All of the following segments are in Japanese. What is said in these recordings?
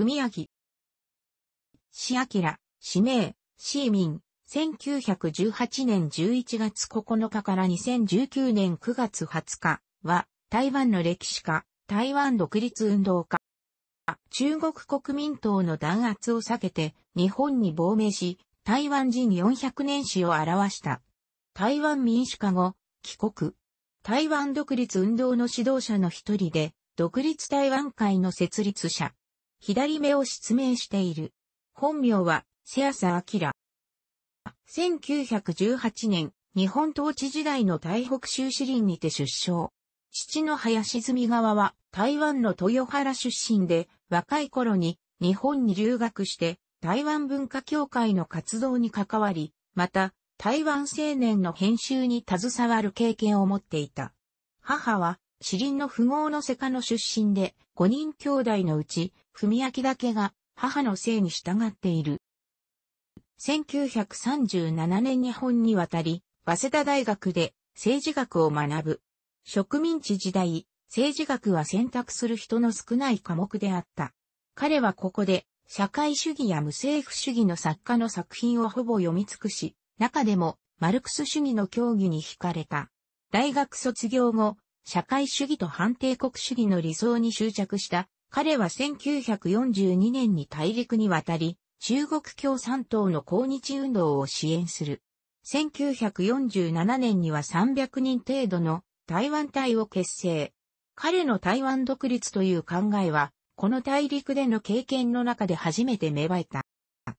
文明。市明、氏名、市民、1918年11月9日から2019年9月20日は、台湾の歴史家、台湾独立運動家。中国国民党の弾圧を避けて、日本に亡命し、台湾人400年史を表した。台湾民主化後、帰国。台湾独立運動の指導者の一人で、独立台湾会の設立者。左目を失明している。本名は、瀬キ明。1918年、日本統治時代の台北州市林にて出生。父の林住側は台湾の豊原出身で、若い頃に日本に留学して台湾文化協会の活動に関わり、また台湾青年の編集に携わる経験を持っていた。母は、詩林の富豪の世家の出身で、5人兄弟のうち、文明だけが母の姓に従っている。1937年日本に渡り、早稲田大学で政治学を学ぶ。植民地時代、政治学は選択する人の少ない科目であった。彼はここで社会主義や無政府主義の作家の作品をほぼ読み尽くし、中でもマルクス主義の教義に惹かれた。大学卒業後、社会主義と反帝国主義の理想に執着した彼は1942年に大陸に渡り、中国共産党の抗日運動を支援する。1947年には300人程度の台湾隊を結成。彼の台湾独立という考えは、この大陸での経験の中で初めて芽生えた。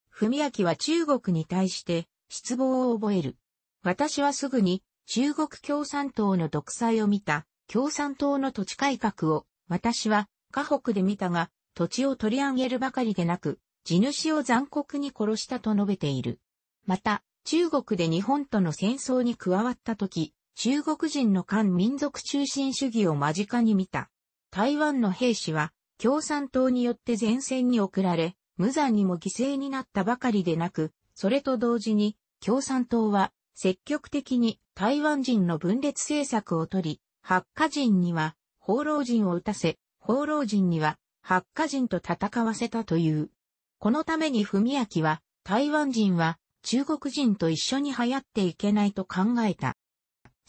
文明は中国に対して失望を覚える。私はすぐに中国共産党の独裁を見た共産党の土地改革を、私は、河北で見たが、土地を取り上げるばかりでなく、地主を残酷に殺したと述べている。また、中国で日本との戦争に加わった時、中国人の漢民族中心主義を間近に見た。台湾の兵士は、共産党によって前線に送られ、無残にも犠牲になったばかりでなく、それと同時に、共産党は、積極的に台湾人の分裂政策をとり、八家人には、放浪人を撃たせ、放浪人には、八家人と戦わせたという。このために文明は、台湾人は、中国人と一緒に流行っていけないと考えた。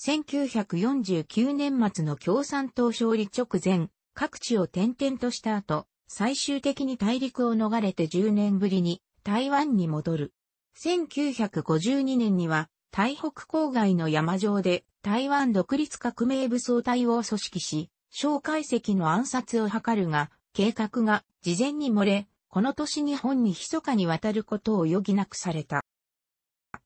1949年末の共産党勝利直前、各地を転々とした後、最終的に大陸を逃れて10年ぶりに台湾に戻る。1952年には台北郊外の山上で台湾独立革命武装隊を組織し、蒋介石の暗殺を図るが、計画が事前に漏れ、この年日本に密かに渡ることを余儀なくされた。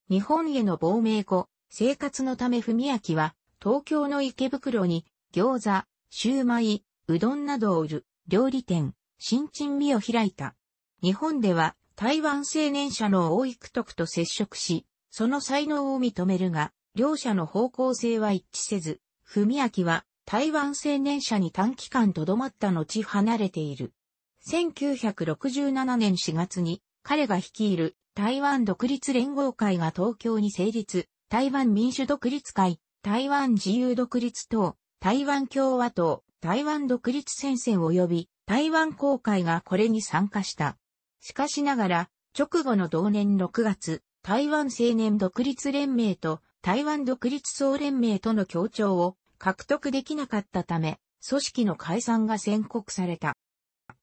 日本への亡命後、生活のため文明は、東京の池袋に、餃子、シューマイ、うどんなどを売る、料理店、新陳味を開いた。日本では、台湾青年者の大幾徳と接触し、その才能を認めるが、両者の方向性は一致せず、文明は台湾青年社に短期間留まった後離れている。1967年4月に彼が率いる台湾独立連合会が東京に成立、台湾民主独立会、台湾自由独立党、台湾共和党、台湾独立戦線及び台湾公会がこれに参加した。しかしながら、直後の同年6月、台湾青年独立連盟と台湾独立総連盟との協調を獲得できなかったため、組織の解散が宣告された。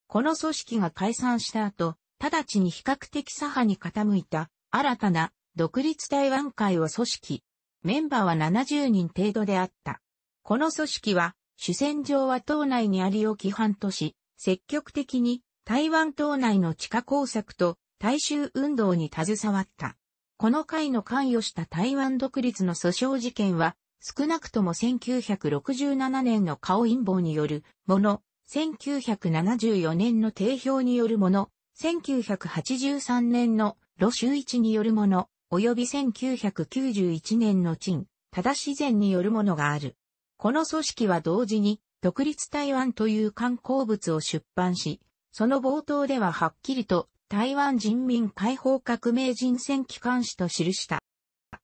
この組織が解散した後、直ちに比較的左派に傾いた新たな独立台湾会を組織。メンバーは70人程度であった。この組織は主戦場は党内にありを規範とし、積極的に台湾島内の地下工作と大衆運動に携わった。この会の関与した台湾独立の訴訟事件は、少なくとも1967年の顔陰謀によるもの、1974年の定評によるもの、1983年の露周一によるもの、及び1991年の陳、正自然によるものがある。この組織は同時に、独立台湾という観光物を出版し、その冒頭でははっきりと台湾人民解放革命人選機関紙と記した。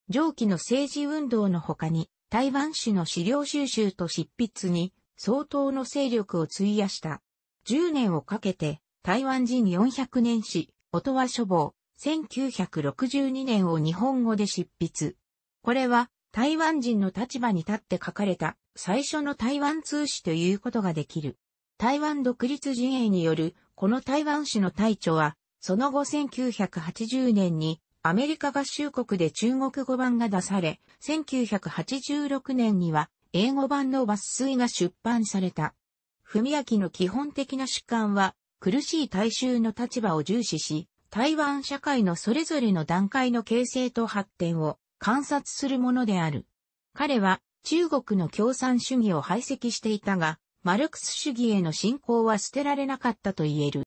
上記の政治運動の他に、台湾史の資料収集と執筆に相当の勢力を費やした。10年をかけて、台湾人400年史、音羽書房、1962年を日本語で執筆。これは、台湾人の立場に立って書かれた最初の台湾通史ということができる。台湾独立陣営によるこの台湾史の隊長はその後1980年にアメリカ合衆国で中国語版が出され、1986年には英語版の抜粋が出版された。文明の基本的な主観は、苦しい大衆の立場を重視し、台湾社会のそれぞれの段階の形成と発展を観察するものである。彼は中国の共産主義を排斥していたが、マルクス主義への信仰は捨てられなかったと言える。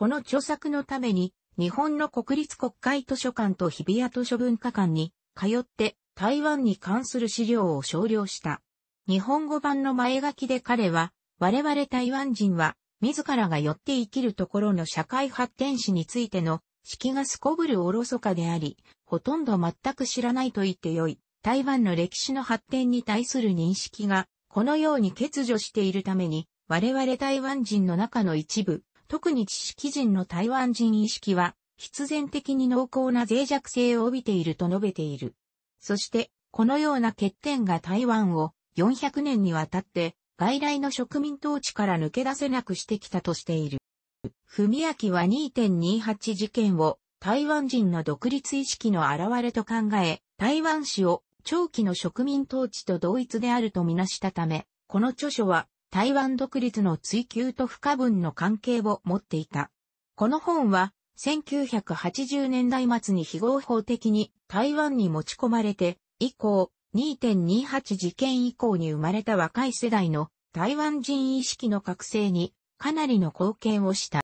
この著作のために、日本の国立国会図書館と日比谷図書文化館に通って台湾に関する資料を少量した。日本語版の前書きで彼は、我々台湾人は自らが寄って生きるところの社会発展史についての式がすこぶるおろそかであり、ほとんど全く知らないと言ってよい。台湾の歴史の発展に対する認識が、このように欠如しているために、我々台湾人の中の一部、特に知識人の台湾人意識は、必然的に濃厚な脆弱性を帯びていると述べている。そして、このような欠点が台湾を400年にわたって外来の植民統治から抜け出せなくしてきたとしている。文明は2.28事件を台湾人の独立意識の表れと考え、台湾史を長期の植民統治と同一であるとみなしたため、この著書は台湾独立の追求と不可分の関係を持っていた。この本は、1980年代末に非合法的に台湾に持ち込まれて、以降、2.28事件以降に生まれた若い世代の台湾人意識の覚醒にかなりの貢献をした。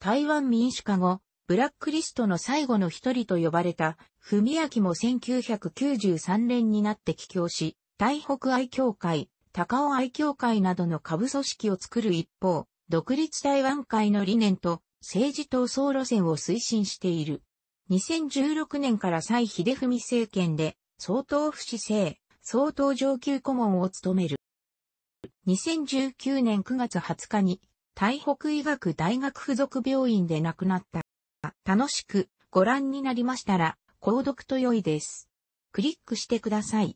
台湾民主化後、ブラックリストの最後の一人と呼ばれた、文明も1993年になって帰郷し、台北愛協会、高尾愛協会などの下部組織を作る一方、独立台湾会の理念と政治闘争路線を推進している。2016年から蔡秀文政権で、総統不死政、総統上級顧問を務める。2019年9月20日に、台北医学大学附属病院で亡くなった。楽しくご覧になりましたら、購読と良いです。クリックしてください。